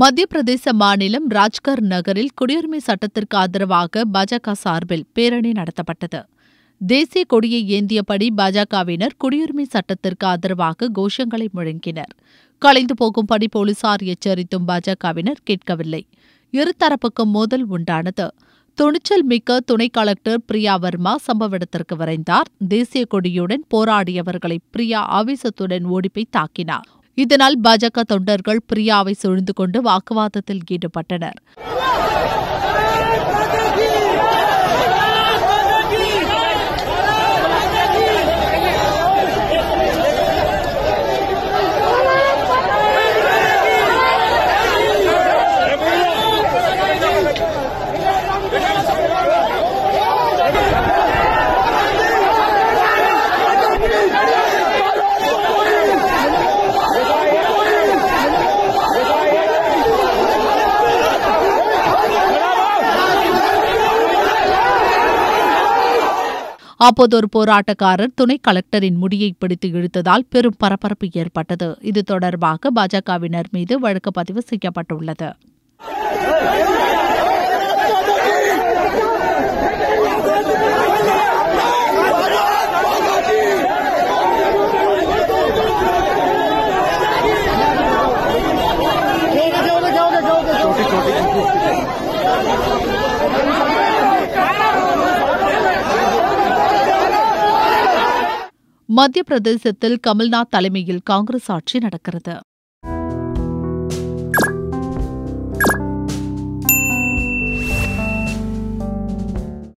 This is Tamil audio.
மத்திய பிரதேச மாநிலம் ராஜ்கர் நகரில் குடியுரிமை சட்டத்திற்கு ஆதரவாக பாஜக சார்பில் பேரணி நடத்தப்பட்டது தேசிய கொடியை ஏந்தியபடி பாஜகவினர் குடியுரிமை சட்டத்திற்கு ஆதரவாக கோஷங்களை முழங்கினர் கலைந்து போகும்படி போலீசார் எச்சரித்தும் பாஜகவினர் கேட்கவில்லை இருதரப்புக்கும் மோதல் உண்டானது துணிச்சல் மிக்க துணை கலெக்டர் பிரியா வர்மா சம்பவ இடத்திற்கு விரைந்தார் தேசிய கொடியுடன் போராடியவர்களை பிரியா ஆவேசத்துடன் ஓடிப்பை தாக்கினார் இதனால் பாஜக தொண்டர்கள் பிரியாவை சூழ்ந்து கொண்டு வாக்குவாதத்தில் ஈடுபட்டனர் அப்போது ஒரு போராட்டக்காரர் துணை கலெக்டரின் முடியை பிடித்து இழுத்ததால் பெரும் பரபரப்பு ஏற்பட்டது இது தொடர்பாக பாஜகவினர் மீது வழக்கு பதிவு செய்யப்பட்டுள்ளது மத்திய பிரதேசத்தில் கமல்நாத் தலைமையில் காங்கிரஸ் ஆட்சி நடக்கிறது